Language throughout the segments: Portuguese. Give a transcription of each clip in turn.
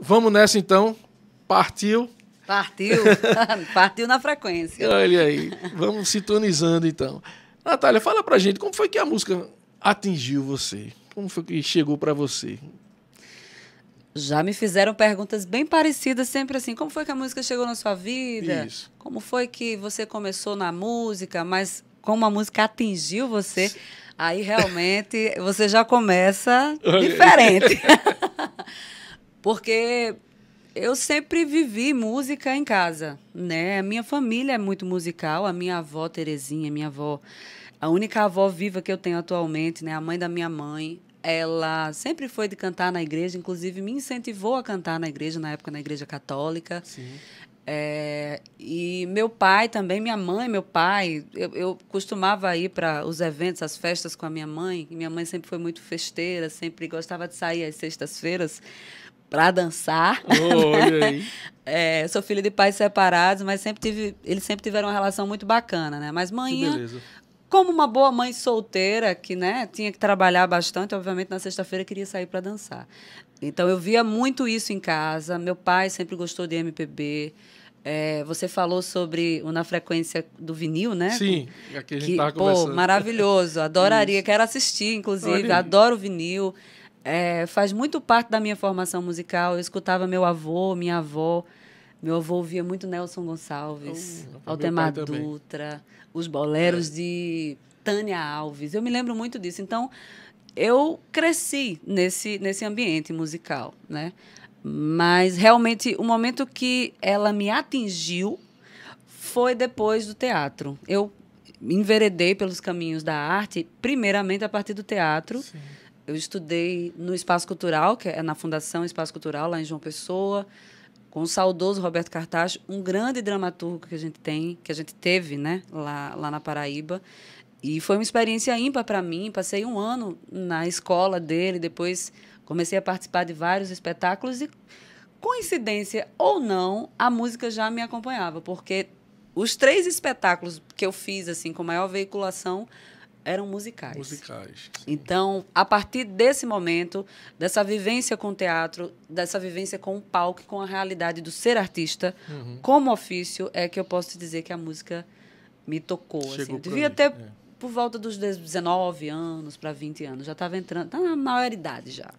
Vamos nessa então. Partiu. Partiu. Partiu na frequência. Olha aí. Vamos sintonizando então. Natália, fala pra gente como foi que a música atingiu você? Como foi que chegou para você? Já me fizeram perguntas bem parecidas, sempre assim: como foi que a música chegou na sua vida? Isso. Como foi que você começou na música? Mas como a música atingiu você, aí realmente você já começa diferente. Porque eu sempre vivi música em casa, né? A minha família é muito musical, a minha avó Terezinha, minha avó, a única avó viva que eu tenho atualmente, né, a mãe da minha mãe, ela sempre foi de cantar na igreja, inclusive me incentivou a cantar na igreja, na época na igreja católica. Sim. É, e meu pai também, minha mãe, meu pai, eu, eu costumava ir para os eventos, as festas com a minha mãe, e minha mãe sempre foi muito festeira, sempre gostava de sair às sextas-feiras para dançar. Oh, olha né? aí. É, sou filha de pais separados, mas sempre tive, eles sempre tiveram uma relação muito bacana, né? Mas manhã, como uma boa mãe solteira que, né, tinha que trabalhar bastante, obviamente na sexta-feira queria sair para dançar. Então eu via muito isso em casa. Meu pai sempre gostou de MPB. É, você falou sobre o Na Frequência do Vinil, né? Sim, aqui a gente que, tava pô, conversando. Pô, maravilhoso, adoraria, quero assistir, inclusive, adoro o vinil é, faz muito parte da minha formação musical. Eu escutava meu avô, minha avó. Meu avô ouvia muito Nelson Gonçalves, uh, Altemar Dutra, os boleros é. de Tânia Alves. Eu me lembro muito disso. Então, eu cresci nesse, nesse ambiente musical, né? Mas realmente o momento que ela me atingiu foi depois do teatro. Eu enveredei pelos caminhos da arte, primeiramente a partir do teatro. Sim. Eu estudei no Espaço Cultural, que é na Fundação Espaço Cultural, lá em João Pessoa, com o saudoso Roberto Cartaz, um grande dramaturgo que a gente tem, que a gente teve, né, lá, lá na Paraíba. E foi uma experiência ímpar para mim. Passei um ano na escola dele, depois comecei a participar de vários espetáculos e, coincidência ou não, a música já me acompanhava, porque os três espetáculos que eu fiz assim com maior veiculação eram musicais. Musicais. Sim. Então, a partir desse momento, dessa vivência com o teatro, dessa vivência com o palco, com a realidade do ser artista, uhum. como ofício, é que eu posso te dizer que a música me tocou. Assim. Chegou assim. devia mim. ter é. por volta dos 19 anos para 20 anos. Já estava entrando, tá na maioridade já.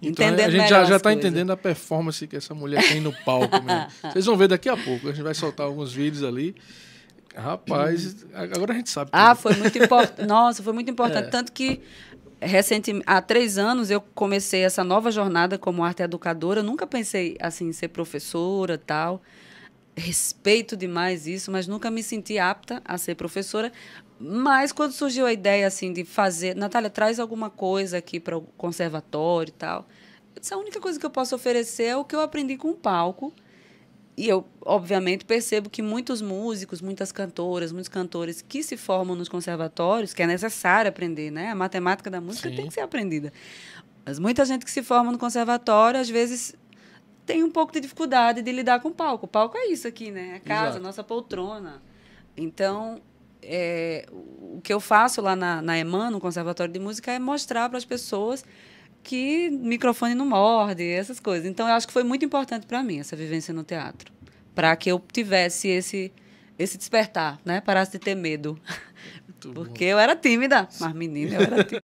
Então, a gente já, já tá entendendo a performance que essa mulher tem no palco. Vocês vão ver daqui a pouco. A gente vai soltar alguns vídeos ali. Rapaz, agora a gente sabe. Ah, tudo. Ah, foi muito importante. Nossa, foi muito importante. É. Tanto que recentemente, há três anos, eu comecei essa nova jornada como arte educadora. nunca pensei assim em ser professora tal. Respeito demais isso, mas nunca me senti apta a ser professora. Mas quando surgiu a ideia assim de fazer, Natália, traz alguma coisa aqui para o conservatório e tal. Essa a única coisa que eu posso oferecer é o que eu aprendi com o palco e eu, obviamente, percebo que muitos músicos, muitas cantoras, muitos cantores que se formam nos conservatórios, que é necessário aprender, né? A matemática da música Sim. tem que ser aprendida. Mas muita gente que se forma no conservatório, às vezes, tem um pouco de dificuldade de lidar com o palco. O palco é isso aqui, né? É casa, Exato. nossa poltrona. Então, é, o que eu faço lá na, na EMAN, no Conservatório de Música, é mostrar para as pessoas que microfone não morde, essas coisas. Então, eu acho que foi muito importante para mim essa vivência no teatro, para que eu tivesse esse esse despertar, né? Parasse de ter medo. Muito Porque bom. eu era tímida, mas menina, eu era tímida.